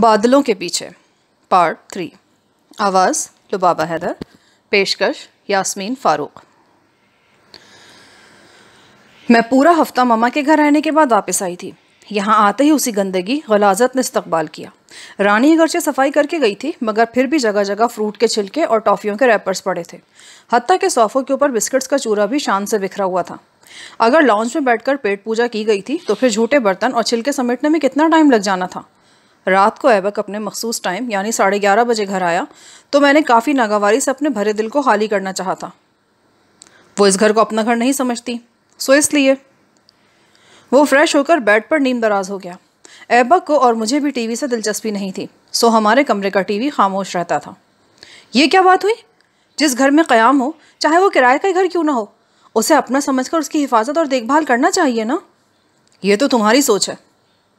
बादलों के पीछे पार्ट थ्री आवाज़ लुबाबा हैदर पेशकश यास्मीन फ़ारूक मैं पूरा हफ्ता ममा के घर रहने के बाद वापस आई थी यहाँ आते ही उसी गंदगी गलाजत ने इस्तकबाल किया रानी अगरचे सफाई करके गई थी मगर फिर भी जगह जगह फ्रूट के छिलके और टॉफ़ियों के रैपर्स पड़े थे हती के सोफ़ों के ऊपर बिस्किट्स का चूरा भी शान से बिखरा हुआ था अगर लॉन्च में बैठकर पेट पूजा की गई थी तो फिर झूठे बर्तन और छिलके समेटने में कितना टाइम लग जाना था रात को ऐबक अपने मखसूस टाइम यानी साढ़े ग्यारह बजे घर आया तो मैंने काफ़ी नागावारी से अपने भरे दिल को खाली करना चाहा था वो इस घर को अपना घर नहीं समझती सो इसलिए वो फ्रेश होकर बेड पर नीम दराज हो गया ऐबक को और मुझे भी टीवी से दिलचस्पी नहीं थी सो हमारे कमरे का टीवी खामोश रहता था ये क्या बात हुई जिस घर में क़याम हो चाहे वो किराए का ही घर क्यों ना हो उसे अपना समझकर उसकी हिफाजत और देखभाल करना चाहिए ना ये तो तुम्हारी सोच है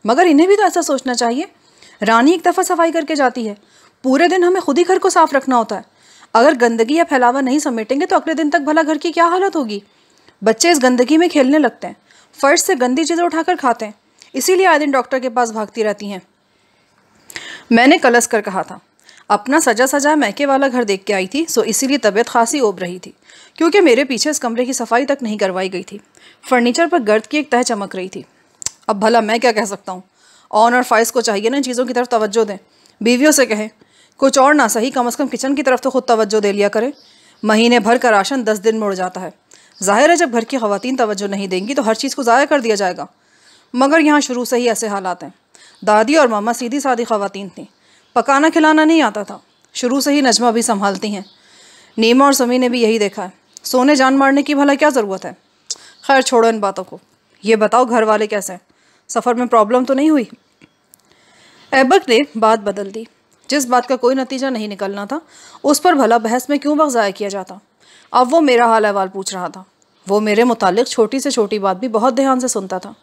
मगर इन्हें भी तो ऐसा सोचना चाहिए रानी एक दफ़ा सफाई करके जाती है पूरे दिन हमें खुद ही घर को साफ रखना होता है अगर गंदगी या फैलावा नहीं समेटेंगे तो अगले दिन तक भला घर की क्या हालत होगी बच्चे इस गंदगी में खेलने लगते हैं फर्श से गंदी चीज़ें उठाकर खाते हैं इसीलिए आए दिन डॉक्टर के पास भागती रहती हैं मैंने कलस कर कहा था अपना सजा सजा मैके वाला घर देख के आई थी सो इसीलिए तबीयत खासी ओब रही थी क्योंकि मेरे पीछे इस कमरे की सफाई तक नहीं करवाई गई थी फर्नीचर पर गर्द की एक तह चमक रही थी अब भला मैं क्या कह सकता हूँ ऑन और फाइज को चाहिए ना चीज़ों की तरफ तवज्जो दें बीवियों से कहें कुछ और ना सही कम अज़ कम किचन की तरफ तो खुद तवज्जो दे लिया करें महीने भर का राशन दस दिन मुड़ जाता है ज़ाहिर है जब घर की खवतिन तवज्जो नहीं देंगी तो हर चीज़ को ज़ाया कर दिया जाएगा मगर यहाँ शुरू से ही ऐसे हालात हैं दादी और मामा सीधी सादी खवतिन थीं पकाना खिलाना नहीं आता था शुरू से ही नजमा भी संभालती हैं नीमा और समी ने भी यही देखा है सोने जान मारने की भला क्या ज़रूरत है खैर छोड़ो इन बातों को ये बताओ घर वाले कैसे हैं सफ़र में प्रॉब्लम तो नहीं हुई ऐबक ने बात बदल दी जिस बात का कोई नतीजा नहीं निकलना था उस पर भला बहस में क्यों वक्त ज़ाया किया जाता अब वो मेरा हाल अहवाल पूछ रहा था वो मेरे मुतालिक छोटी से छोटी बात भी बहुत ध्यान से सुनता था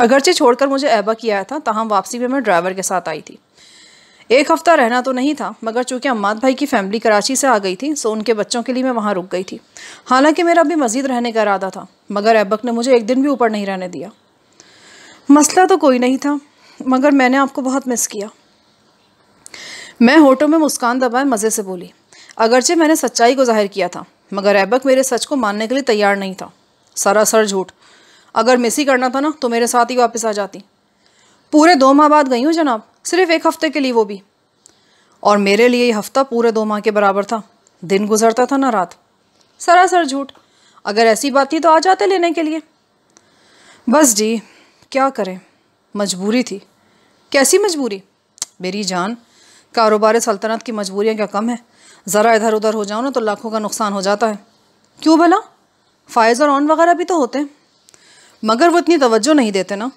अगरचे छोड़कर मुझे ऐबा किया था तहम वापसी में मैं ड्राइवर के साथ आई थी एक हफ़्ता रहना तो नहीं था मगर चूंकि अम्माद भाई की फ़ैमिली कराची से आ गई थी सो उनके बच्चों के लिए मैं वहाँ रुक गई थी हालांकि मेरा भी मज़ीद रहने का इरादा था मगर ऐबक ने मुझे एक दिन भी ऊपर नहीं रहने दिया मसला तो कोई नहीं था मगर मैंने आपको बहुत मिस किया मैं होटों में मुस्कान दबाए मज़े से बोली अगरचे मैंने सच्चाई को जाहिर किया था मगर ऐबक मेरे सच को मानने के लिए तैयार नहीं था सरासर झूठ अगर मिस ही करना था ना तो मेरे साथ ही वापस आ जाती पूरे दो माह बाद गई हूँ जनाब सिर्फ एक हफ्ते के लिए वो भी और मेरे लिए ये हफ्ता पूरे दो माह के बराबर था दिन गुजरता था ना रात सरासर झूठ अगर ऐसी बात थी तो आ जाते लेने के लिए बस जी क्या करें मजबूरी थी कैसी मजबूरी मेरी जान कारोबार सल्तनत की मजबूरियाँ क्या कम है ज़रा इधर उधर हो जाओ ना तो लाखों का नुकसान हो जाता है क्यों भला फ़ायज़ और ऑन वगैरह भी तो होते हैं मगर वो इतनी तवज्जो नहीं देते ना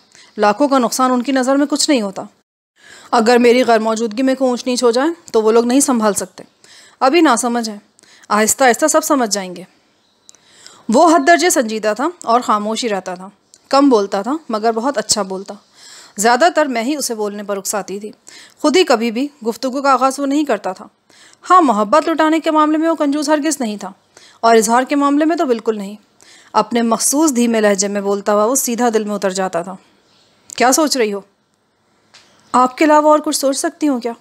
लाखों का नुकसान उनकी नज़र में कुछ नहीं होता अगर मेरी गैर मौजूदगी में कोई ऊँच नीच हो जाए तो वो लोग नहीं संभाल सकते अभी ना समझ है आहिस्ता आहिस्ता सब समझ जाएंगे वो हद दर्जे संजीदा था और ख़ामोश ही रहता था कम बोलता था मगर बहुत अच्छा बोलता ज़्यादातर मैं ही उसे बोलने पर उकसाती थी खुद ही कभी भी गुफ्तु का आगाज़ वो नहीं करता था हाँ मोहब्बत लुटाने के मामले में वो कंजूस हरगिज़ नहीं था और इजहार के मामले में तो बिल्कुल नहीं अपने मखसूस धीमे लहजे में बोलता हुआ वो सीधा दिल में उतर जाता था क्या सोच रही हो आपके अलावा और कुछ सोच सकती हूँ क्या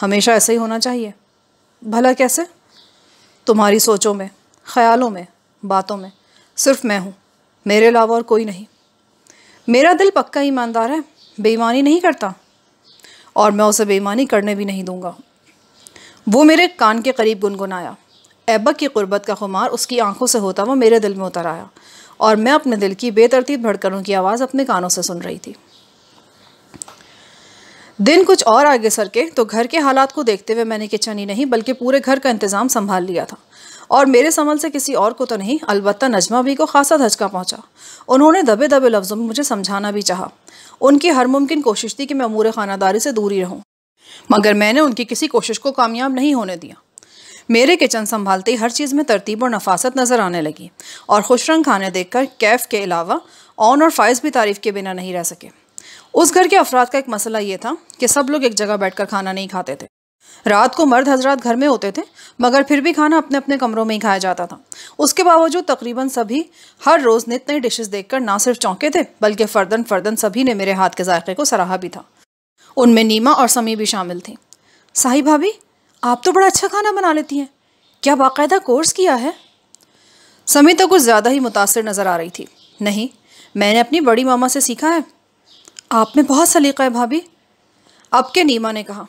हमेशा ऐसा ही होना चाहिए भला कैसे तुम्हारी सोचों में ख्यालों में बातों में सिर्फ मैं हूँ मेरे अलावा और कोई नहीं मेरा दिल पक्का ईमानदार है बेईमानी नहीं करता और मैं उसे बेईमानी करने भी नहीं दूंगा वो मेरे कान के करीब गुनगुनाया ऐबक की कुर्बत का खुमार उसकी आंखों से होता वो मेरे दिल में उतर आया और मैं अपने दिल की बेतरतीब धड़कनों की आवाज़ अपने कानों से सुन रही थी दिन कुछ और आगे सर के तो घर के हालात को देखते हुए मैंने किचन ही नहीं बल्कि पूरे घर का इंतज़ाम संभाल लिया था और मेरे समल से किसी और को तो नहीं अलबत्त नजमा भी को खासा धचका पहुंचा उन्होंने दबे दबे लफ्ज़ों में मुझे समझाना भी चाहा उनकी हर मुमकिन कोशिश थी कि मैं अमूर खानादारी से दूरी रहूँ मगर मैंने उनकी किसी कोशिश को कामयाब नहीं होने दिया मेरे किचन संभालते ही हर चीज़ में तरतीब और नफासत नज़र आने लगी और खुश रंग खाने कर कैफ के अलावा ऑन और फाइज भी तारीफ़ के बिना नहीं रह सके उस घर के अफराद का एक मसला ये था कि सब लोग एक जगह कर खाना नहीं खाते थे रात को मर्द हजरात घर में होते थे मगर फिर भी खाना अपने अपने कमरों में ही खाया जाता था उसके बावजूद तकरीबन सभी हर रोज़ नित नई डिशेज देखकर ना सिर्फ चौंके थे बल्कि फर्दन फर्दन सभी ने मेरे हाथ के जायके को सराहा भी था उनमें नीमा और समी भी शामिल थी साहि भाभी आप तो बड़ा अच्छा खाना बना लेती हैं क्या बाकायदा कोर्स किया है समी तो कुछ ज़्यादा ही मुतासर नज़र आ रही थी नहीं मैंने अपनी बड़ी मामा से सीखा है आप में बहुत सलीका है भाभी अब के नीमा ने कहा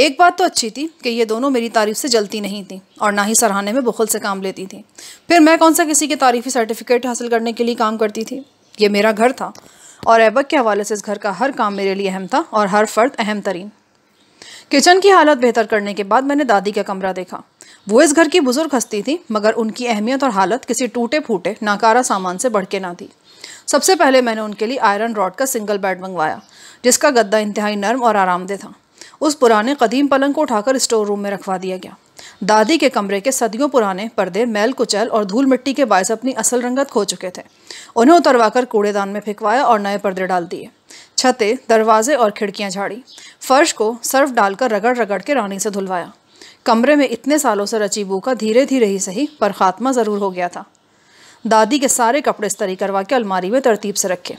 एक बात तो अच्छी थी कि ये दोनों मेरी तारीफ से जलती नहीं थी और ना ही सराहने में बुखल से काम लेती थी फिर मैं कौन सा किसी के तारीफी सर्टिफिकेट हासिल करने के लिए काम करती थी ये मेरा घर था और ऐबक के हवाले से इस घर का हर काम मेरे लिए अहम था और हर फ़र्द अहम तरीन किचन की हालत बेहतर करने के बाद मैंने दादी का कमरा देखा वो इस घर की बुजुर्ग हस्ती थी मगर उनकी अहमियत और हालत किसी टूटे फूटे नाकारा सामान से बढ़ के ना थी सबसे पहले मैंने उनके लिए आयरन रॉड का सिंगल बेड मंगवाया जिसका गद्दा इंतहाई नरम और आरामदेह था उस पुराने कदीम पलंग को उठाकर स्टोर रूम में रखवा दिया गया दादी के कमरे के सदियों पुराने पर्दे मैल कुचल और धूल मिट्टी के बायस अपनी असल रंगत खो चुके थे उन्हें उतरवाकर कूड़ेदान में फेंकवाया और नए पर्दे डाल दिए छतें दरवाजे और खिड़कियां झाड़ी फर्श को सर्फ डालकर रगड़ रगड़ के रानी से धुलवाया कमरे में इतने सालों से रची बू का धीरे धीरे ही सही पर खात्मा ज़रूर हो गया था दादी के सारे कपड़े स्तरी करवा के अलमारी में तरतीब से रखे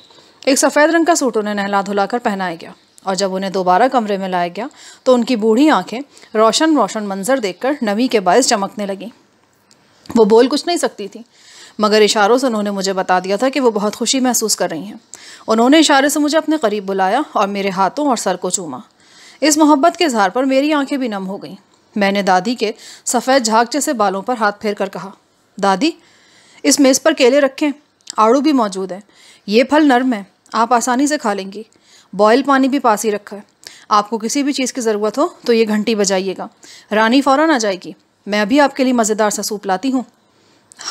एक सफ़ेद रंग का सूट उन्हें नहला धुलाकर पहनाया गया और जब उन्हें दोबारा कमरे में लाया गया तो उनकी बूढ़ी आंखें रोशन रोशन मंजर देखकर नमी के बायस चमकने लगीं वो बोल कुछ नहीं सकती थी मगर इशारों से उन्होंने मुझे बता दिया था कि वो बहुत खुशी महसूस कर रही हैं उन्होंने इशारे से मुझे अपने करीब बुलाया और मेरे हाथों और सर को चूमा इस मोहब्बत के इजहार पर मेरी आंखें भी नम हो गईं मैंने दादी के सफ़ेद झाग जैसे बालों पर हाथ फेर कर कहा दादी इस मेज़ पर केले रखें आड़ू भी मौजूद है ये फल नर्म है आप आसानी से खा लेंगी बॉयल पानी भी पास ही रखा है आपको किसी भी चीज़ की ज़रूरत हो तो ये घंटी बजाइएगा रानी फ़ौरन आ जाएगी मैं अभी आपके लिए मज़ेदार सा सूप लाती हूँ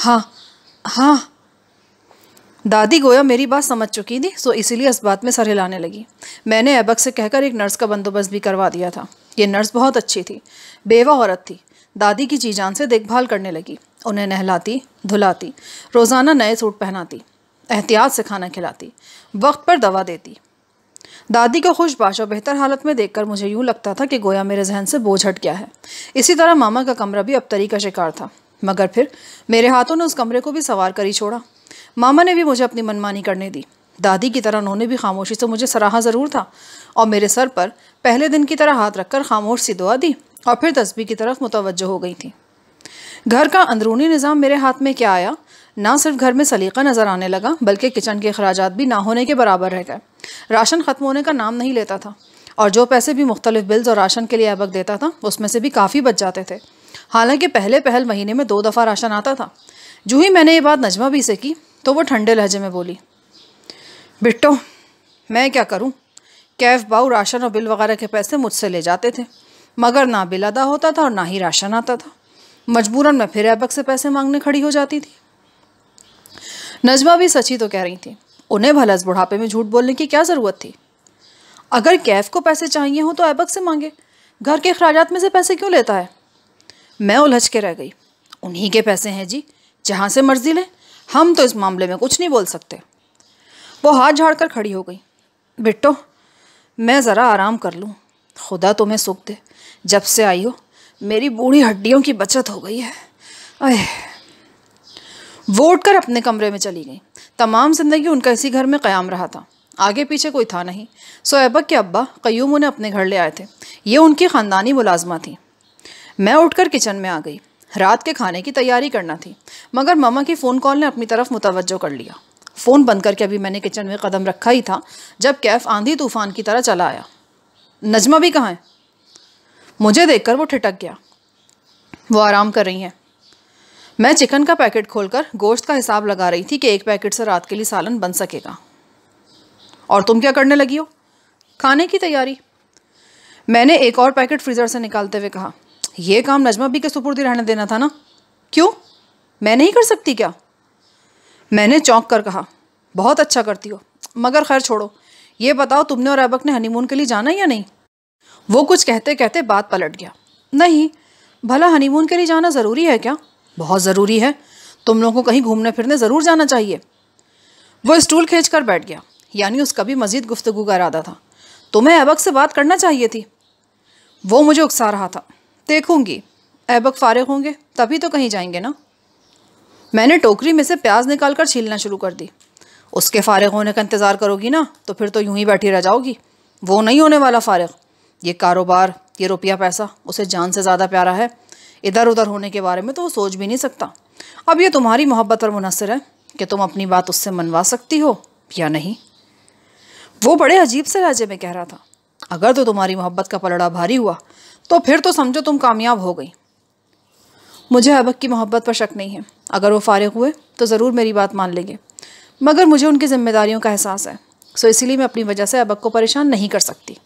हाँ हाँ दादी गोया मेरी बात समझ चुकी थी सो तो इसीलिए इस बात में सर हिलाने लगी मैंने ऐबक से कहकर एक नर्स का बंदोबस्त भी करवा दिया था ये नर्स बहुत अच्छी थी बेवा औरत थी दादी की जीजान से देखभाल करने लगी उन्हें नहलाती धुलाती रोज़ाना नए सूट पहनाती एहतियात से खाना खिलाती वक्त पर दवा देती दादी को खुशबाश और बेहतर हालत में देखकर मुझे यूँ लगता था कि गोया मेरे जहन से बोझ हट गया है इसी तरह मामा का कमरा भी अबतरी का शिकार था मगर फिर मेरे हाथों ने उस कमरे को भी सवार कर ही छोड़ा मामा ने भी मुझे अपनी मनमानी करने दी दादी की तरह उन्होंने भी खामोशी से मुझे सराहा ज़रूर था और मेरे सर पर पहले दिन की तरह हाथ रखकर खामोश सी दुआ दी और फिर तस्बी की तरफ मुतवजह हो गई थी घर का अंदरूनी निज़ाम मेरे हाथ में क्या आया ना सिर्फ घर में सलीका नज़र आने लगा बल्कि किचन के अखराज भी ना होने के बराबर रह गए राशन ख़त्म होने का नाम नहीं लेता था और जो पैसे भी मुख्तलिफ बिल्स और राशन के लिए अबक देता था उसमें से भी काफ़ी बच जाते थे हालांकि पहले पहल महीने में दो दफ़ा राशन आता था जो ही मैंने ये बात नजमा भी से की तो वो ठंडे लहजे में बोली बिट्टो मैं क्या करूं? कैफ बाऊ राशन और बिल वगैरह के पैसे मुझसे ले जाते थे मगर ना बिल अदा होता था और ना ही राशन आता था मजबूरन मैं फिर एबक से पैसे मांगने खड़ी हो जाती थी नजमा भी सची तो कह रही थी उन्हें भला इस बुढ़ापे में झूठ बोलने की क्या ज़रूरत थी अगर कैफ को पैसे चाहिए हों तो ऐबक से मांगे घर के अखराज में से पैसे क्यों लेता है मैं उलझ के रह गई उन्हीं के पैसे हैं जी जहाँ से मर्जी लें हम तो इस मामले में कुछ नहीं बोल सकते वो हाथ झाड़ कर खड़ी हो गई बिट्टो मैं ज़रा आराम कर लूँ खुदा तुम्हें सुख दे जब से आई हो मेरी बूढ़ी हड्डियों की बचत हो गई है अह वोट कर अपने कमरे में चली गई तमाम ज़िंदगी उनका इसी घर में क्याम रहा था आगे पीछे कोई था नहीं सोएबक के अब्बा कयूम उन्हें अपने घर ले आए थे ये उनकी ख़ानदानी मुलाजमा थी मैं उठकर किचन में आ गई रात के खाने की तैयारी करना थी मगर मामा की फ़ोन कॉल ने अपनी तरफ मुतवजो कर लिया फ़ोन बंद करके अभी मैंने किचन में कदम रखा ही था जब कैफ आंधी तूफ़ान की तरह चला आया नजमा भी कहाँ है मुझे देखकर वो ठिटक गया वो आराम कर रही हैं मैं चिकन का पैकेट खोलकर गोश्त का हिसाब लगा रही थी कि एक पैकेट से रात के लिए सालन बन सकेगा और तुम क्या करने लगी हो खाने की तैयारी मैंने एक और पैकेट फ्रीज़र से निकालते हुए कहा यह काम नजमा भी के सुपुर्दी रहने देना था ना क्यों मैं नहीं कर सकती क्या मैंने चौंक कर कहा बहुत अच्छा करती हो मगर खैर छोड़ो ये बताओ तुमने और ऐबक ने हनीमून के लिए जाना या नहीं वो कुछ कहते कहते बात पलट गया नहीं भला हनीमून के लिए जाना ज़रूरी है क्या बहुत ज़रूरी है तुम लोगों को कहीं घूमने फिरने ज़रूर जाना चाहिए वो स्टूल खींच कर बैठ गया यानी उसका भी मज़ीद गुफ्तगु का इरादा था तुम्हें ऐबक से बात करना चाहिए थी वो मुझे उकसा रहा था देखूंगी ऐबक फारग होंगे तभी तो कहीं जाएंगे ना मैंने टोकरी में से प्याज निकाल कर छीलना शुरू कर दी उसके फारग होने का इंतज़ार करोगी ना तो फिर तो यूं ही बैठी रह जाओगी वो नहीं होने वाला फ़ारग ये कारोबार ये रुपया पैसा उसे जान से ज़्यादा प्यारा है इधर उधर होने के बारे में तो वो सोच भी नहीं सकता अब ये तुम्हारी मोहब्बत पर मुनसर है कि तुम अपनी बात उससे मनवा सकती हो या नहीं वो बड़े अजीब से लहजे में कह रहा था अगर तो तुम्हारी मोहब्बत का पलड़ा भारी हुआ तो फिर तो समझो तुम कामयाब हो गई मुझे अबक की मोहब्बत पर शक नहीं है अगर वो फारिग हुए तो ज़रूर मेरी बात मान लेंगे मगर मुझे उनकी ज़िम्मेदारियों का एहसास है सो इसलिए मैं अपनी वजह से अबक को परेशान नहीं कर सकती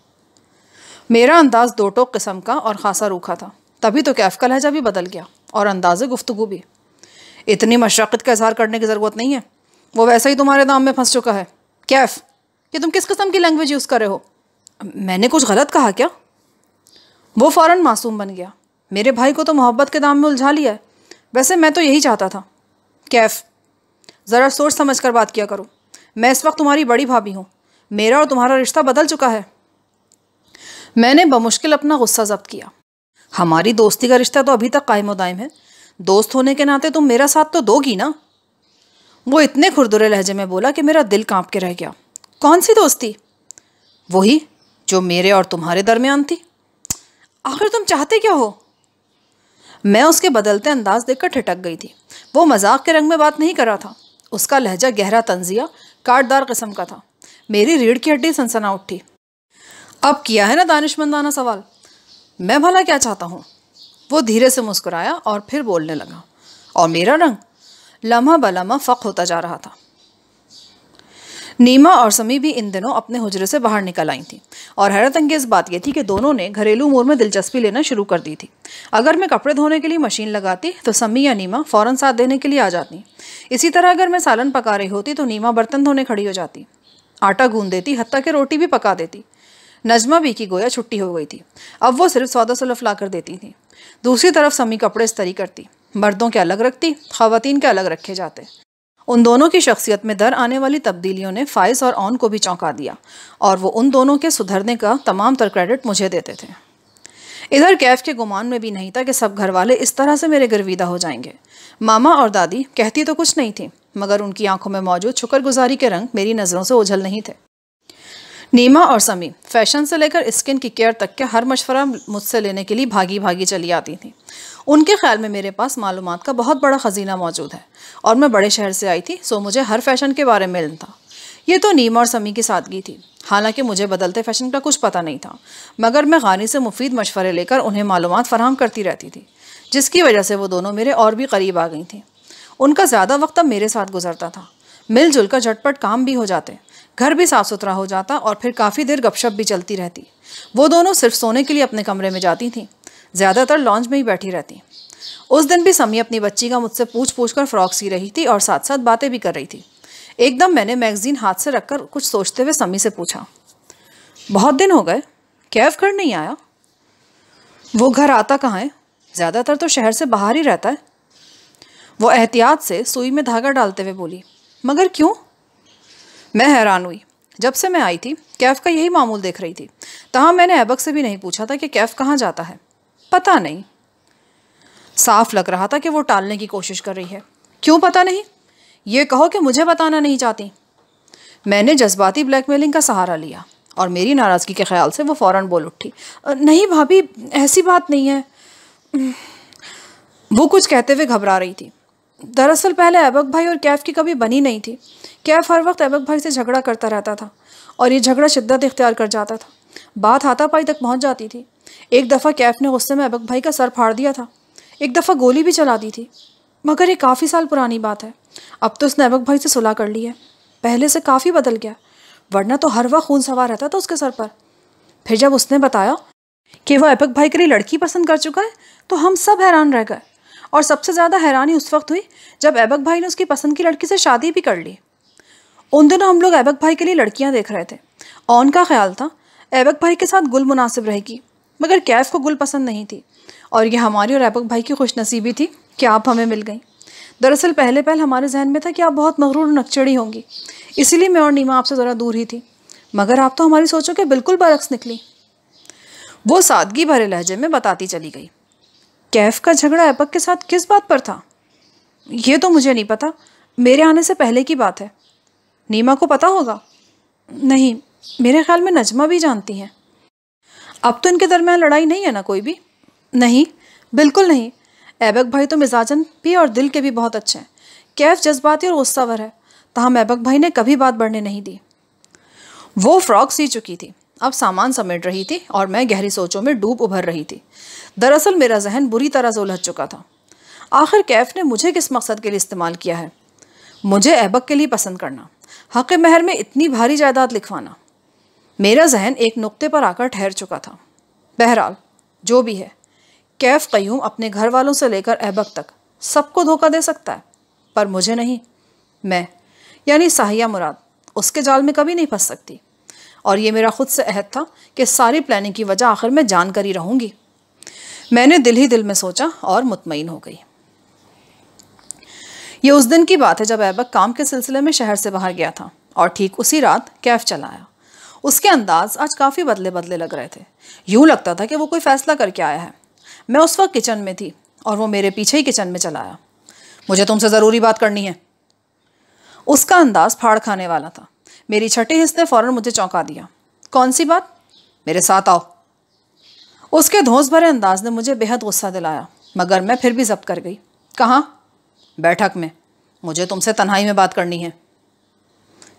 मेरा अंदाज़ दो टोक किस्म का और ख़ासा रूखा था तभी तो कैफ का लहजा भी बदल गया और अंदाज़ गुफ्तु भी इतनी मशक्क़त का इजहार करने की ज़रूरत नहीं है वो वैसा ही तुम्हारे दाम में फंस चुका है कैफ कि तुम किस किस्म की लैंग्वेज यूज़ कर रहे हो मैंने कुछ गलत कहा क्या वो फ़ौर मासूम बन गया मेरे भाई को तो मोहब्बत के दाम में उलझा लिया है वैसे मैं तो यही चाहता था कैफ ज़रा सोच समझ कर बात किया करो मैं इस वक्त तुम्हारी बड़ी भाभी हूँ मेरा और तुम्हारा रिश्ता बदल चुका है मैंने बमुश्किल अपना गुस्सा जब्त किया हमारी दोस्ती का रिश्ता तो अभी तक कायम उदायम है दोस्त होने के नाते तुम मेरा साथ तो दोगी ना वो इतने खुरदुरे लहजे में बोला कि मेरा दिल कांप के रह गया कौन सी दोस्ती वही जो मेरे और तुम्हारे दरमियान थी आखिर तुम चाहते क्या हो मैं उसके बदलते अंदाज देखकर ठिटक गई थी वो मजाक के रंग में बात नहीं कर रहा था उसका लहजा गहरा तंजिया काटदार कस्म का था मेरी रीढ़ की हड्डी सनसना उठी अब किया है ना दानिशमंदाना सवाल मैं भला क्या चाहता हूँ वो धीरे से मुस्कुराया और फिर बोलने लगा और मेरा रंग लम्हा बलम्हा फ़क होता जा रहा था नीमा और समी भी इन दिनों अपने हुजरे से बाहर निकल आई थी और हैरत अंगेज़ बात यह थी कि दोनों ने घरेलू उमूर में दिलचस्पी लेना शुरू कर दी थी अगर मैं कपड़े धोने के लिए मशीन लगाती तो समी या नीमा फ़ौरन साथ देने के लिए आ जाती इसी तरह अगर मैं सालन पका रही होती तो नीमा बर्तन धोने खड़ी हो जाती आटा गूंद देती हती कि रोटी भी पका देती नजमा भी की गोया छुट्टी हो गई थी अब वो सिर्फ सौदा सुलफ ला कर देती थी दूसरी तरफ समी कपड़े स्तरी करती मर्दों के अलग रखती खातन के अलग रखे जाते उन दोनों की शख्सियत में दर आने वाली तब्दीलियों ने फाइज और ऑन को भी चौंका दिया और वो उन दोनों के सुधरने का तमाम तर क्रेडिट मुझे देते थे इधर कैफ के गुमान में भी नहीं था कि सब घर वाले इस तरह से मेरे गर्विदा हो जाएंगे मामा और दादी कहती तो कुछ नहीं थी मगर उनकी आंखों में मौजूद शुक्रगुजारी के रंग मेरी नज़रों से उझल नहीं थे नीमा और समी फैशन से लेकर स्किन की केयर तक के हर मशवरा मुझसे लेने के लिए भागी भागी चली आती थी उनके ख्याल में मेरे पास मालूम का बहुत बड़ा ख़जीना मौजूद है और मैं बड़े शहर से आई थी सो मुझे हर फैशन के बारे में था ये तो नीमा और समी की सादगी थी हालांकि मुझे बदलते फैशन का कुछ पता नहीं था मगर मैं गानी से मुफीद मशवरे लेकर उन्हें मालूम फराहम करती रहती थी जिसकी वजह से वो दोनों मेरे और भी करीब आ गई थी उनका ज़्यादा वक्त अब मेरे साथ गुजरता था मिलजुल कर झटपट काम भी हो जाते घर भी साफ सुथरा हो जाता और फिर काफ़ी देर गपशप भी चलती रहती वो दोनों सिर्फ सोने के लिए अपने कमरे में जाती थीं ज़्यादातर लॉन्च में ही बैठी रहती उस दिन भी समी अपनी बच्ची का मुझसे पूछ पूछ कर फ्रॉक सी रही थी और साथ साथ बातें भी कर रही थी एकदम मैंने मैगज़ीन हाथ से रखकर कुछ सोचते हुए समी से पूछा बहुत दिन हो गए कैफ घर नहीं आया वो घर आता कहाँ है ज़्यादातर तो शहर से बाहर ही रहता है वो एहतियात से सुई में धागा डालते हुए बोली मगर क्यों मैं हैरान हुई जब से मैं आई थी कैफ का यही मामूल देख रही थी तहाँ मैंने ऐबक से भी नहीं पूछा था कि कैफ कहाँ जाता है पता नहीं साफ लग रहा था कि वो टालने की कोशिश कर रही है क्यों पता नहीं ये कहो कि मुझे बताना नहीं चाहती मैंने जज्बाती ब्लैकमेलिंग का सहारा लिया और मेरी नाराज़गी के ख्याल से वो फ़ौरन बोल उठी नहीं भाभी ऐसी बात नहीं है वो कुछ कहते हुए घबरा रही थी दरअसल पहले ऐबक भाई और कैफ की कभी बनी नहीं थी कैफ हर वक्त ऐबक भाई से झगड़ा करता रहता था और ये झगड़ा शिद्दत इख्तियार कर जाता था बात हाथापाई तक पहुँच जाती थी एक दफ़ा कैफ ने गुस्से में ऐबक भाई का सर फाड़ दिया था एक दफ़ा गोली भी चला दी थी मगर ये काफ़ी साल पुरानी बात है अब तो उसने ऐबक भाई से सुलह कर ली है पहले से काफ़ी बदल गया वरना तो हर वक्त खून सवार रहता था उसके सर पर फिर जब उसने बताया कि वह ऐबक भाई के लिए लड़की पसंद कर चुका है तो हम सब हैरान रह गए और सबसे ज़्यादा हैरानी उस वक्त हुई जब ऐबक भाई ने उसकी पसंद की लड़की से शादी भी कर ली उन दिनों हम लोग ऐबक भाई के लिए लड़कियाँ देख रहे थे ऑन का ख्याल था ऐबक भाई के साथ गुल मुनासिब रहेगी मगर कैफ को गुल पसंद नहीं थी और यह हमारी और ऐबक भाई की खुशनसीबी थी कि आप हमें मिल गई दरअसल पहले पहल हमारे जहन में था कि आप बहुत मगरूर नकचड़ी होंगी इसीलिए मैं और नीमा आपसे ज़रा दूर ही थी मगर आप तो हमारी सोचों के बिल्कुल बरक्स निकली वो सादगी भरे लहजे में बताती चली गई कैफ का झगड़ा ऐपक के साथ किस बात पर था यह तो मुझे नहीं पता मेरे आने से पहले की बात है नीमा को पता होगा नहीं मेरे ख्याल में नजमा भी जानती हैं अब तो इनके दरमियान लड़ाई नहीं है ना कोई भी नहीं बिल्कुल नहीं ऐबक भाई तो मिजाजन भी और दिल के भी बहुत अच्छे हैं कैफ जज्बाती और गुस्सावर है तहम ऐबक भाई ने कभी बात बढ़ने नहीं दी वो फ्रॉक सी चुकी थी अब सामान समेट रही थी और मैं गहरी सोचों में डूब उभर रही थी दरअसल मेरा जहन बुरी तरह से उलझ चुका था आखिर कैफ ने मुझे किस मकसद के लिए इस्तेमाल किया है मुझे ऐबक के लिए पसंद करना हक़ महर में इतनी भारी जायदाद लिखवाना मेरा जहन एक नुक्ते पर आकर ठहर चुका था बहरहाल जो भी है कैफ क्यूम अपने घर वालों से लेकर अहबक तक सबको धोखा दे सकता है पर मुझे नहीं मैं यानी साहिया मुराद उसके जाल में कभी नहीं फंस सकती और ये मेरा खुद से अहद था कि सारी प्लानिंग की वजह आखिर मैं जानकर ही रहूँगी मैंने दिल ही दिल में सोचा और मुतमिन हो गई ये उस दिन की बात है जब ऐबक काम के सिलसिले में शहर से बाहर गया था और ठीक उसी रात कैफ चलाया उसके अंदाज आज काफ़ी बदले बदले लग रहे थे यूँ लगता था कि वो कोई फैसला करके आया है मैं उस वक्त किचन में थी और वो मेरे पीछे ही किचन में चला आया मुझे तुमसे ज़रूरी बात करनी है उसका अंदाज फाड़ खाने वाला था मेरी छठी हिस्स ने फ़ौरन मुझे चौंका दिया कौन सी बात मेरे साथ आओ उसके धोस भरे अंदाज ने मुझे बेहद गुस्सा दिलाया मगर मैं फिर भी जब्त कर गई कहाँ बैठक में मुझे तुमसे तन्हाई में बात करनी है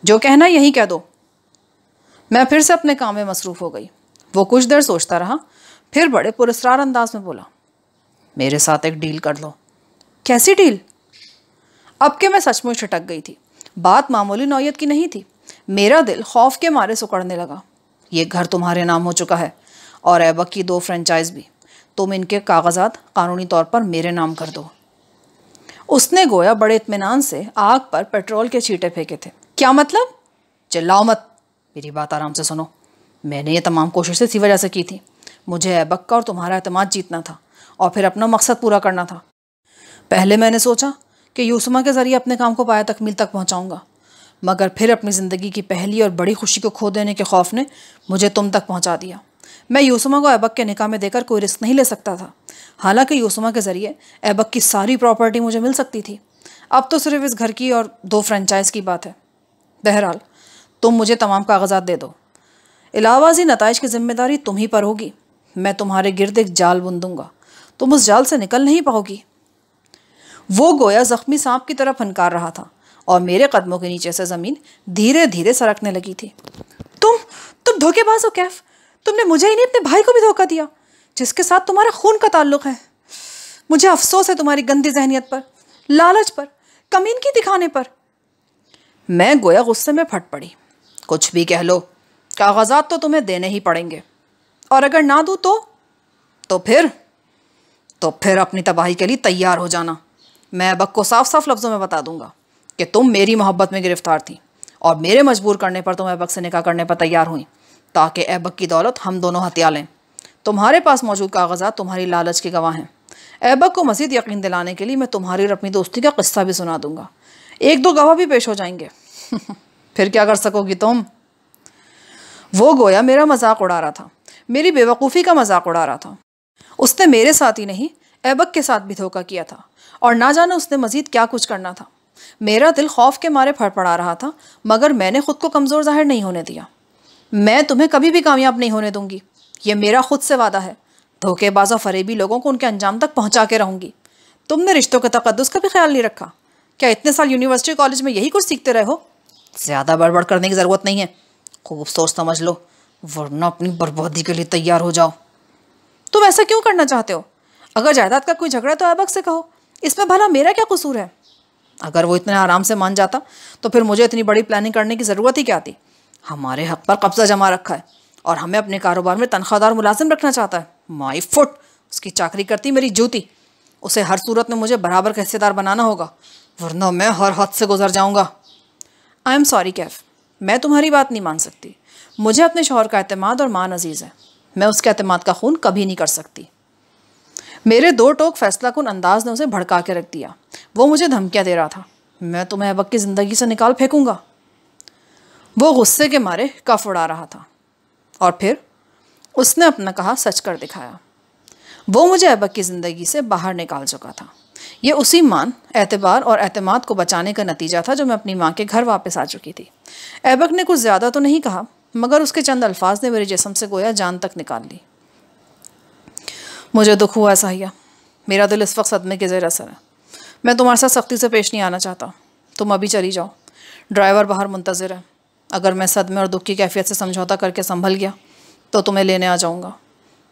जो कहना यही कह दो मैं फिर से अपने काम में मसरूफ़ हो गई वो कुछ देर सोचता रहा फिर बड़े पुरस्कार अंदाज में बोला मेरे साथ एक डील कर लो कैसी डील अब के मैं सचमुच छटक गई थी बात मामूली नौयत की नहीं थी मेरा दिल खौफ के मारे सुकड़ने लगा ये घर तुम्हारे नाम हो चुका है और ऐबक की दो फ्रेंचाइज भी तुम इनके कागजात कानूनी तौर पर मेरे नाम कर दो उसने गोया बड़े इतमान से आग पर पेट्रोल के छींटे फेंके थे क्या मतलब चिल्लाओ मत मेरी बात आराम से सुनो मैंने ये तमाम कोशिशें इसी वजह से की थी मुझे ऐबक का और तुम्हारा अतमाद जीतना था और फिर अपना मकसद पूरा करना था पहले मैंने सोचा कि यूसुमा के ज़रिए अपने काम को पाया तकमील तक पहुँचाऊँगा मगर फिर अपनी ज़िंदगी की पहली और बड़ी खुशी को खो देने के खौफ ने मुझे तुम तक पहुँचा दिया मैं यूसुमा को ऐबक के निकाह में देकर कोई रिस्क नहीं ले सकता था हालांकि यूसुमा के ज़रिए ऐबक की सारी प्रॉपर्टी मुझे मिल सकती थी अब तो सिर्फ इस घर की और दो फ्रेंचाइज की बात है बहरहाल तुम मुझे तमाम कागजात दे दो इलावाजी नतज की जिम्मेदारी तुम ही पर होगी मैं तुम्हारे गिरद एक जाल बुन दूंगा तुम उस जाल से निकल नहीं पाओगी वो गोया ज़ख्मी सांप की तरह फनकार रहा था और मेरे कदमों के नीचे से ज़मीन धीरे धीरे सरकने लगी थी तुम तुम धोखेबाज हो कैफ तुमने मुझे ही नहीं अपने भाई को भी धोखा दिया जिसके साथ तुम्हारा खून का ताल्लुक है मुझे अफसोस है तुम्हारी गंदी जहनीत पर लालच पर कमीन की दिखाने पर मैं गोया गुस्से में फट पड़ी कुछ भी कह लो कागजात तो तुम्हें देने ही पड़ेंगे और अगर ना दूँ तो तो फिर तो फिर अपनी तबाही के लिए तैयार हो जाना मैं अबक को साफ साफ लफ्ज़ों में बता दूंगा कि तुम मेरी मोहब्बत में गिरफ्तार थी और मेरे मजबूर करने पर तुम अबक से निकाह करने पर तैयार हुई ताकि अबक की दौलत हम दोनों हथिया लें तुम्हारे पास मौजूद कागजात तुम्हारी लालच के गवाह हैं ऐबक को मज़ीद यकीन दिलाने के लिए मैं तुम्हारी और अपनी दोस्ती का किस्सा भी सुना दूंगा एक दो गवाह भी पेश हो जाएंगे फिर क्या कर सकोगी तुम वो गोया मेरा मजाक उड़ा रहा था मेरी बेवकूफ़ी का मजाक उड़ा रहा था उसने मेरे साथ ही नहीं ऐबक के साथ भी धोखा किया था और ना जाने उसने मज़ीद क्या कुछ करना था मेरा दिल खौफ के मारे फड़फड़ा रहा था मगर मैंने खुद को कमज़ोर जाहिर नहीं होने दिया मैं तुम्हें कभी भी कामयाब नहीं होने दूंगी ये मेरा खुद से वादा है धोखेबाज और फरेबी लोगों को उनके अंजाम तक पहुंचा के रहूंगी तुमने रिश्तों के तकदस का भी ख्याल नहीं रखा क्या इतने साल यूनिवर्सिटी कॉलेज में यही कुछ सीखते रहे हो ज़्यादा बड़बड़ करने की ज़रूरत नहीं है खूब सोच समझ लो वरना अपनी बर्बादी के लिए तैयार हो जाओ तुम ऐसा क्यों करना चाहते हो अगर जायदाद का कोई झगड़ा तो ऐबक से कहो इसमें भला मेरा क्या कसूर है अगर वो इतने आराम से मान जाता तो फिर मुझे इतनी बड़ी प्लानिंग करने की ज़रूरत ही क्या थी हमारे हक पर कब्ज़ा जमा रखा है और हमें अपने कारोबार में तनख्वाहदार मुलाजिम रखना चाहता है माई फुट उसकी चाकरी करती मेरी जूती उसे हर सूरत में मुझे बराबर का हिस्सेदार बनाना होगा वरना मैं हर हद से गुजर जाऊँगा आई एम सॉरी कैफ मैं तुम्हारी बात नहीं मान सकती मुझे अपने शोहर का अतमाद और मान अजीज़ है मैं उसके अतमाद का खून कभी नहीं कर सकती मेरे दो टोक फैसला कन अंदाज ने उसे भड़का के रख दिया वो मुझे धमकियाँ दे रहा था मैं तुम्हें अबक की ज़िंदगी से निकाल फेंकूंगा वो गुस्से के मारे कफ उड़ा रहा था और फिर उसने अपना कहा सच कर दिखाया वो मुझे अबक की ज़िंदगी से बाहर निकाल चुका था ये उसी मान एतबार और अहतमाद को बचाने का नतीजा था जो मैं अपनी माँ के घर वापस आ चुकी थी ऐबक ने कुछ ज़्यादा तो नहीं कहा मगर उसके चंद अल्फाज ने मेरे जिसम से गोया जान तक निकाल ली मुझे दुख हुआ सहिया मेरा दिल इस वक्त सदमे के ज़र असर है मैं तुम्हारे साथ सख्ती से पेश नहीं आना चाहता तुम अभी चली जाओ ड्राइवर बाहर मुंतज़र है अगर मैं सदमे और दुख की कैफियत से समझौता करके संभल गया तो तुम्हें लेने आ जाऊँगा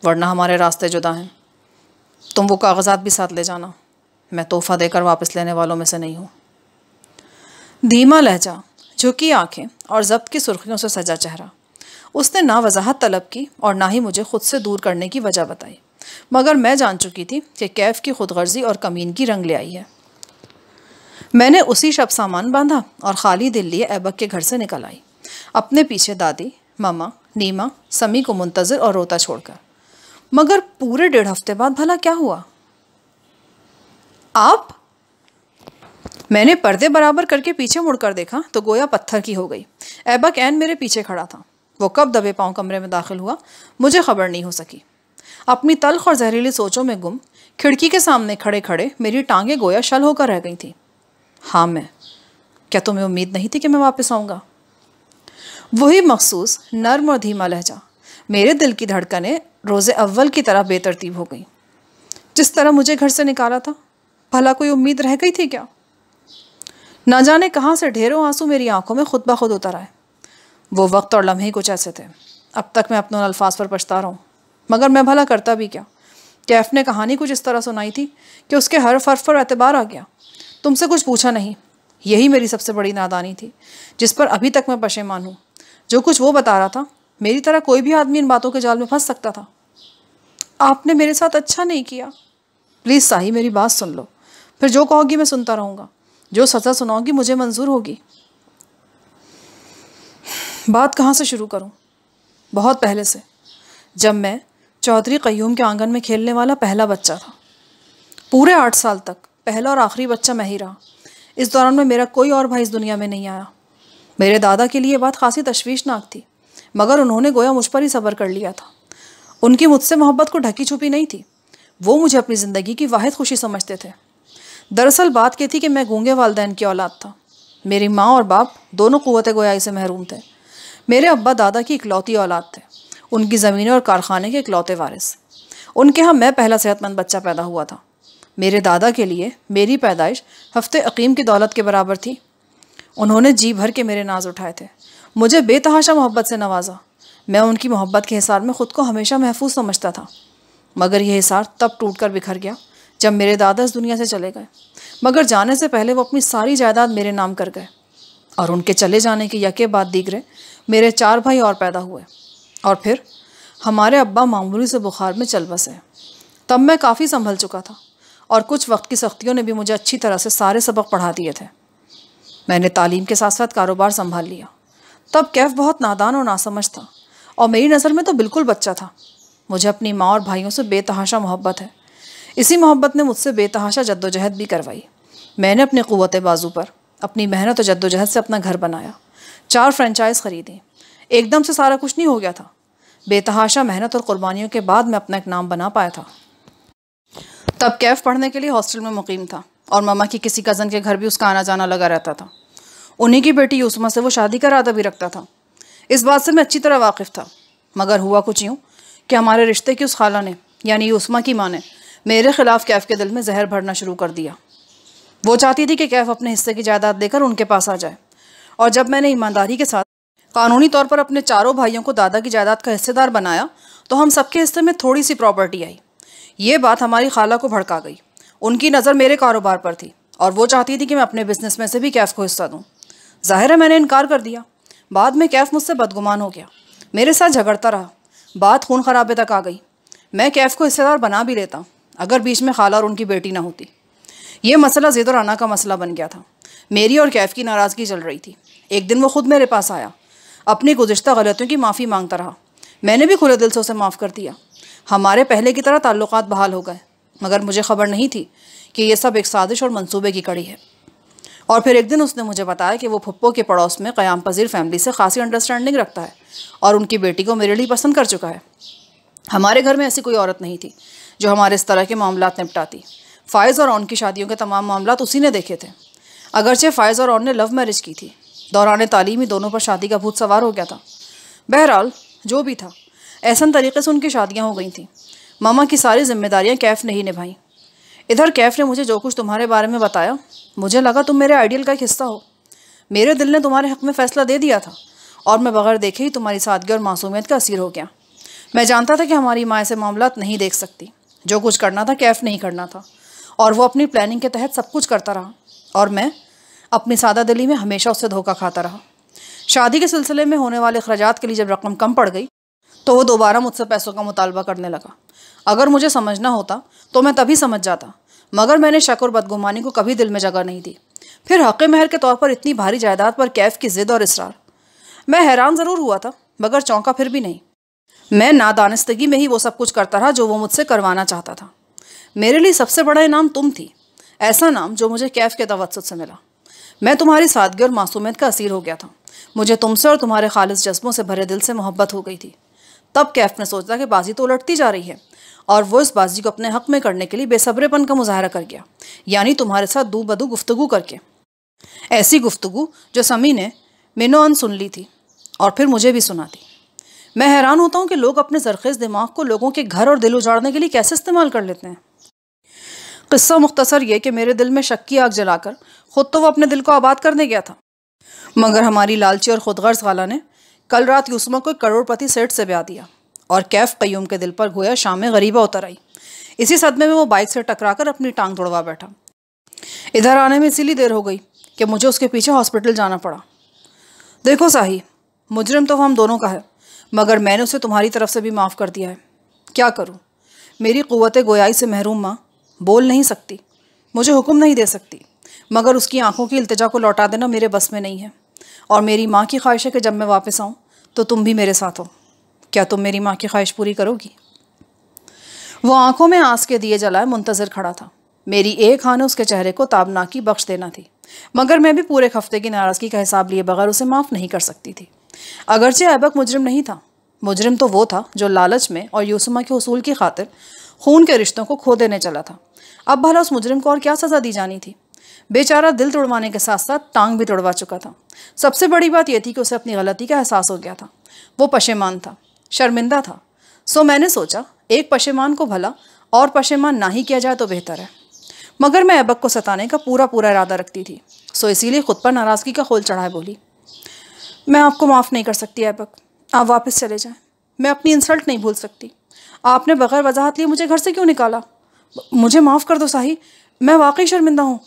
वरना हमारे रास्ते जुदा हैं तुम वो कागजात भी साथ ले जाना मैं तोहफा देकर वापस लेने वालों में से नहीं हूँ धीमा लहजा झुकी आंखें और जब्त की सुर्खियों से सजा चेहरा उसने ना वजाहत तलब की और ना ही मुझे खुद से दूर करने की वजह बताई मगर मैं जान चुकी थी कि कैफ की खुदगर्जी और कमीन की रंग ले आई है मैंने उसी शब सामान बांधा और खाली दिल लिए ऐबक के घर से निकल आई अपने पीछे दादी मामा नीमा समी को मुंतज़र और रोता छोड़कर मगर पूरे डेढ़ हफ्ते बाद भला क्या हुआ आप मैंने पर्दे बराबर करके पीछे मुड़कर देखा तो गोया पत्थर की हो गई ऐबा कैन मेरे पीछे खड़ा था वो कब दबे पाँव कमरे में दाखिल हुआ मुझे खबर नहीं हो सकी अपनी तलख और जहरीली सोचों में गुम खिड़की के सामने खड़े खड़े मेरी टांगें गोया शल होकर रह गई थी हाँ मैं क्या तुम्हें उम्मीद नहीं थी कि मैं वापस आऊँगा वही मखसूस नर्म और धीमा लहजा मेरे दिल की धड़कने रोज़े अव्वल की तरह बेतरतीब हो गई जिस तरह मुझे घर से निकाला था भला कोई उम्मीद रह गई थी क्या ना जाने कहाँ से ढेरों आंसू मेरी आंखों में खुद ब खुद उतर आए वो वक्त और लम्हे कुछ ऐसे थे अब तक मैं अपने अल्फाज पर पछता रहा हूँ मगर मैं भला करता भी क्या कैफ ने कहानी कुछ इस तरह सुनाई थी कि उसके हर फर्फ पर एतबार आ गया तुमसे कुछ पूछा नहीं यही मेरी सबसे बड़ी नादानी थी जिस पर अभी तक मैं पशेमान हूँ जो कुछ वो बता रहा था मेरी तरह कोई भी आदमी इन बातों के जाल में फंस सकता था आपने मेरे साथ अच्छा नहीं किया प्लीज़ साही मेरी बात सुन लो फिर जो कहोगी मैं सुनता रहूँगा जो सजा सुनाओगी मुझे मंजूर होगी बात कहाँ से शुरू करूँ बहुत पहले से जब मैं चौधरी कयूम के आंगन में खेलने वाला पहला बच्चा था पूरे आठ साल तक पहला और आखिरी बच्चा मैं ही रहा इस दौरान में मेरा कोई और भाई इस दुनिया में नहीं आया मेरे दादा के लिए बात खासी तश्वीशनाक थी मगर उन्होंने गोया मुझ पर ही सब्र कर लिया था उनकी मुझसे मोहब्बत को ढकी छुपी नहीं थी वो मुझे अपनी ज़िंदगी की वाद खुशी समझते थे दरअसल बात यह थी कि मैं गूँगे वालदेन की औलाद था मेरी माँ और बाप दोनों कुत गोयाई से महरूम थे मेरे अब्बा दादा की इकलौती औलाद थे उनकी ज़मीनें और कारखाने के इकलौते वारिस उनके यहाँ मैं पहला सेहतमंद बच्चा पैदा हुआ था मेरे दादा के लिए मेरी पैदाइश हफ्ते अकीम की दौलत के बराबर थी उन्होंने जी भर के मेरे नाज उठाए थे मुझे बेतहाशा मोहब्बत से नवाजा मैं उनकी मोहब्बत के हिसार में ख़ुद को हमेशा महफूज समझता था मगर यह हिसार तब टूट कर बिखर गया जब मेरे दादा इस दुनिया से चले गए मगर जाने से पहले वो अपनी सारी जायदाद मेरे नाम कर गए और उनके चले जाने की यके बाद दीगरे मेरे चार भाई और पैदा हुए और फिर हमारे अब्बा मामूली से बुखार में चल बसे तब मैं काफ़ी संभल चुका था और कुछ वक्त की सख्तियों ने भी मुझे अच्छी तरह से सारे सबक पढ़ा दिए थे मैंने तालीम के साथ साथ कारोबार संभाल लिया तब कैफ बहुत नादान और नासमझ था और मेरी नज़र में तो बिल्कुल बच्चा था मुझे अपनी माँ और भाइयों से बेतहाशा मोहब्बत है इसी मोहब्बत ने मुझसे बेतहाशा जद्दोजहद भी करवाई मैंने अपने क़वत बाजू पर अपनी मेहनत और जद्दोजहद से अपना घर बनाया चार फ्रेंचाइज ख़रीदी एकदम से सारा कुछ नहीं हो गया था बेतहाशा मेहनत और कुर्बानियों के बाद मैं अपना एक नाम बना पाया था तब कैफ पढ़ने के लिए हॉस्टल में मुकीम था और मामा की किसी कज़न के घर भी उसका आना जाना लगा रहता था उन्हीं की बेटी यूसमा से वो शादी का इरादा भी रखता था इस बात से मैं अच्छी तरह वाकिफ़ था मगर हुआ कुछ यूँ कि हमारे रिश्ते की उस खाला ने यानी यूसमा की माँ ने मेरे ख़िलाफ़ कैफ़ के दिल में जहर भरना शुरू कर दिया वो चाहती थी कि कैफ़ अपने हिस्से की जायदाद देकर उनके पास आ जाए और जब मैंने ईमानदारी के साथ कानूनी तौर पर अपने चारों भाइयों को दादा की जायदाद का हिस्सेदार बनाया तो हम सबके हिस्से में थोड़ी सी प्रॉपर्टी आई ये बात हमारी खाला को भड़का गई उनकी नज़र मेरे कारोबार पर थी और वो चाहती थी कि मैं अपने बिजनेस में से भी कैफ़ को हिस्सा दूँ ज़ाहिर है मैंने इनकार कर दिया बाद में कैफ़ मुझसे बदगुमान हो गया मेरे साथ झगड़ता रहा बात खून खराबे तक आ गई मैं कैफ़ को हिस्सेदार बना भी लेता अगर बीच में खाला और उनकी बेटी ना होती ये मसला जिद और आना का मसला बन गया था मेरी और कैफ़ की नाराज़गी चल रही थी एक दिन वो ख़ुद मेरे पास आया अपनी गुजशत गलतियों की माफ़ी मांगता रहा मैंने भी खुले दिल से उसे माफ़ कर दिया हमारे पहले की तरह ताल्लुक बहाल हो गए मगर मुझे खबर नहीं थी कि यह सब एक साजिश और मंसूबे की कड़ी है और फिर एक दिन उसने मुझे बताया कि वो फुप्पो के पड़ोस में क़्याम पजीर फैमिली से खासी अंडरस्टैंडिंग रखता है और उनकी बेटी को मेरे लिए पसंद कर चुका है हमारे घर में ऐसी कोई औरत नहीं थी जो हमारे इस तरह के मामला निपटाती फ़ायज़ और ऑन की शादियों के तमाम मामला उसी ने देखे थे अगरचे फ़ायज़ और ऑन ने लव मैरिज की थी दौरान तालीमी दोनों पर शादी का भूत सवार हो गया था बहरहाल जो भी था ऐसा तरीके से उनकी शादियाँ हो गई थी मामा की सारी जिम्मेदारियाँ कैफ नहीं निभाईं इधर कैफ ने मुझे जो कुछ तुम्हारे बारे में बताया मुझे लगा तुम मेरे आइडियल का एक हिस्सा हो मेरे दिल ने तुम्हारे हक में फ़ैसला दे दिया था और मैं बगैर देखे ही तुम्हारी सादगी और मासूमियत का असर हो गया मैं जानता था कि हमारी माँ ऐसे मामला नहीं देख सकती जो कुछ करना था कैफ नहीं करना था और वो अपनी प्लानिंग के तहत सब कुछ करता रहा और मैं अपनी सादा दिली में हमेशा उससे धोखा खाता रहा शादी के सिलसिले में होने वाले अखराज के लिए जब रकम कम पड़ गई तो वो दोबारा मुझसे पैसों का मुतालबा करने लगा अगर मुझे समझना होता तो मैं तभी समझ जाता मगर मैंने शक और बदगुमानी को कभी दिल में जगह नहीं दी फिर हक़ महर के तौर पर इतनी भारी जायदाद पर कैफ की ज़िद और इसरार मैं हैरान ज़रूर हुआ था मगर चौंका फिर भी नहीं मैं नादानस्तगी में ही वो सब कुछ करता रहा जो वो मुझसे करवाना चाहता था मेरे लिए सबसे बड़ा इनाम तुम थी ऐसा नाम जो मुझे कैफ के तवसत से मिला मैं तुम्हारी सादगी और मासूमियत का असीर हो गया था मुझे तुमसे और तुम्हारे खालिस जज्बों से भरे दिल से मोहब्बत हो गई थी तब कैफ ने सोचा कि बाजी तो उलटती जा रही है और वो इस बाजी को अपने हक में करने के लिए बेसब्रेपन का मुजाहरा कर गया यानी तुम्हारे साथ दू बदू गुफ्तु करके ऐसी गुफ्तगु जो समी ने मिनोअन सुन ली थी और फिर मुझे भी सुना थी मैं हैरान होता हूँ कि लोग अपने जरखेज़ दिमाग को लोगों के घर और दिल उजाड़ने के लिए कैसे इस्तेमाल कर लेते हैं किस्सा मुख्तसर ये कि मेरे दिल में शक की आग जलाकर ख़ुद तो वह अपने दिल को आबाद करने गया था मगर हमारी लालची और खुदगर्ज वाला ने कल रात यूसमा को एक करोड़पति सेठ से ब्याह दिया और कैफ कयूम के दिल पर गोया शाम गरीबा उतर आई इसी सदमे में वो बाइक से टकराकर अपनी टांग तोड़वा बैठा इधर आने में इसीलिए देर हो गई कि मुझे उसके पीछे हॉस्पिटल जाना पड़ा देखो साही मुजरम तो हम दोनों का है मगर मैंने उसे तुम्हारी तरफ से भी माफ़ कर दिया है क्या करूँ मेरी क़वत गोयाई से महरूम माँ बोल नहीं सकती मुझे हुक्म नहीं दे सकती मगर उसकी आंखों की अल्तजा को लौटा देना मेरे बस में नहीं है और मेरी माँ की ख्वाहिश है कि जब मैं वापस आऊँ तो तुम भी मेरे साथ हो क्या तुम मेरी माँ की ख्वाहिश पूरी करोगी वो आंखों में आंस के दिए जलाए मुंतजर खड़ा था मेरी एक हान उसके चेहरे को ताबनाकी बख्श देना थी मगर मैं भी पूरे हफ्ते की नाराज़गी का हिसाब लिए बगैर उसे माफ़ नहीं कर सकती थी अगरचे ऐबक मुजरिम नहीं था मुजरम तो वो था जो लालच में और यूसुमा के असूल की खातिर खून के रिश्तों को खो देने चला था अब भला उस मुजरिम को और क्या सज़ा दी जानी थी बेचारा दिल तोड़वाने के साथ साथ टांग भी तोड़वा चुका था सबसे बड़ी बात यह थी कि उसे अपनी गलती का एहसास हो गया था वो पशेमान था शर्मिंदा था सो मैंने सोचा एक पशेमान को भला और पशेमान ना ही किया जाए तो बेहतर है मगर मैं अबक को सताने का पूरा पूरा इरादा रखती थी सो इसीलिए खुद पर नाराज़गी का खोल चढ़ाए बोली मैं आपको माफ़ नहीं कर सकती अबक आप वापस चले जाएं मैं अपनी इंसल्ट नहीं भूल सकती आपने बगैर वजाहत लिए मुझे घर से क्यों निकाला मुझे माफ़ कर दो साहि मैं वाकई शर्मिंदा हूँ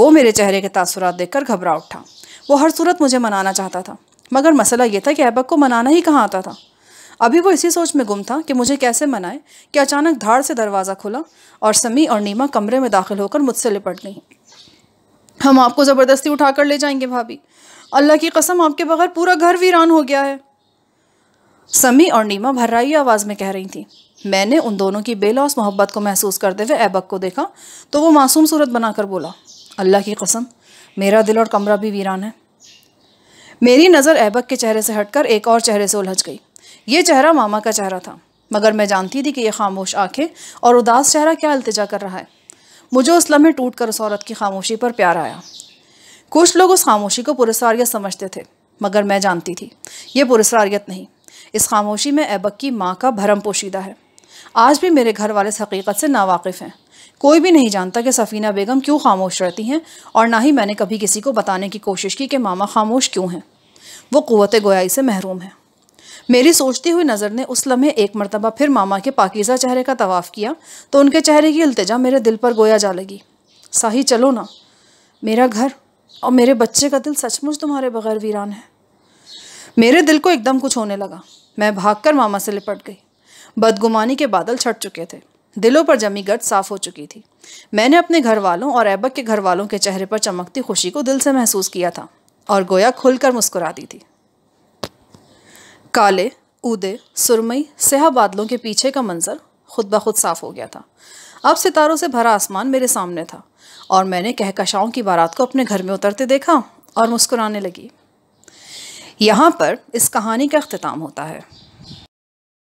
वो मेरे चेहरे के तासुरात देखकर घबरा उठा वो हर सूरत मुझे मनाना चाहता था मगर मसला यह था कि ऐबक को मनाना ही कहाँ आता था अभी वो इसी सोच में गुम था कि मुझे कैसे मनाए कि अचानक धाड़ से दरवाज़ा खुला और समी और नीमा कमरे में दाखिल होकर मुझसे लिपट गई हम आपको ज़बरदस्ती उठा कर ले जाएंगे भाभी अल्लाह की कसम आपके बगैर पूरा घर वीरान हो गया है समी और नीमा भर्राई आवाज़ में कह रही थी मैंने उन दोनों की बेलौस मोहब्बत को महसूस करते हुए ऐबक को देखा तो वो मासूम सूरत बनाकर बोला अल्लाह की कसम मेरा दिल और कमरा भी वीरान है मेरी नज़र ऐबक के चेहरे से हटकर एक और चेहरे से उलझ गई ये चेहरा मामा का चेहरा था मगर मैं जानती थी कि यह खामोश आंखें और उदास चेहरा क्या अल्तजा कर रहा है मुझे उस लम्हे टूट कर उस औरत की खामोशी पर प्यार आया कुछ लोग उस खामोशी को पुरस्कारियत समझते थे मगर मैं जानती थी ये पुरस्कारियत नहीं इस खामोशी में ऐबक की माँ का भरम पोशीदा है आज भी मेरे घर वाले इस हकीकत से नावाफ़ हैं कोई भी नहीं जानता कि सफ़ीना बेगम क्यों खामोश रहती हैं और ना ही मैंने कभी किसी को बताने की कोशिश की कि मामा खामोश क्यों हैं वो क़वत गोयाई से महरूम है मेरी सोचती हुई नज़र ने उस लम्हे एक मरतबा फिर मामा के पाकिज़ा चेहरे का तवाफ़ किया तो उनके चेहरे की अल्तजा मेरे दिल पर गोया जा लगी साही चलो ना मेरा घर और मेरे बच्चे का दिल सचमुच तुम्हारे बगैर वीरान है मेरे दिल को एकदम कुछ होने लगा मैं भागकर मामा से लिपट गई बदगुमानी के बादल छट चुके थे दिलों पर जमी गर्द साफ हो चुकी थी मैंने अपने घर वालों और ऐबक के घर वालों के चेहरे पर चमकती खुशी को दिल से महसूस किया था और गोया खुलकर मुस्कुरा दी थी काले ऊदे सुरमई सह बादलों के पीछे का मंजर खुद ब खुद साफ हो गया था अब सितारों से भरा आसमान मेरे सामने था और मैंने कहकशाओं की बारात को अपने घर में उतरते देखा और मुस्कुराने लगी यहाँ पर इस कहानी का अख्ताम होता है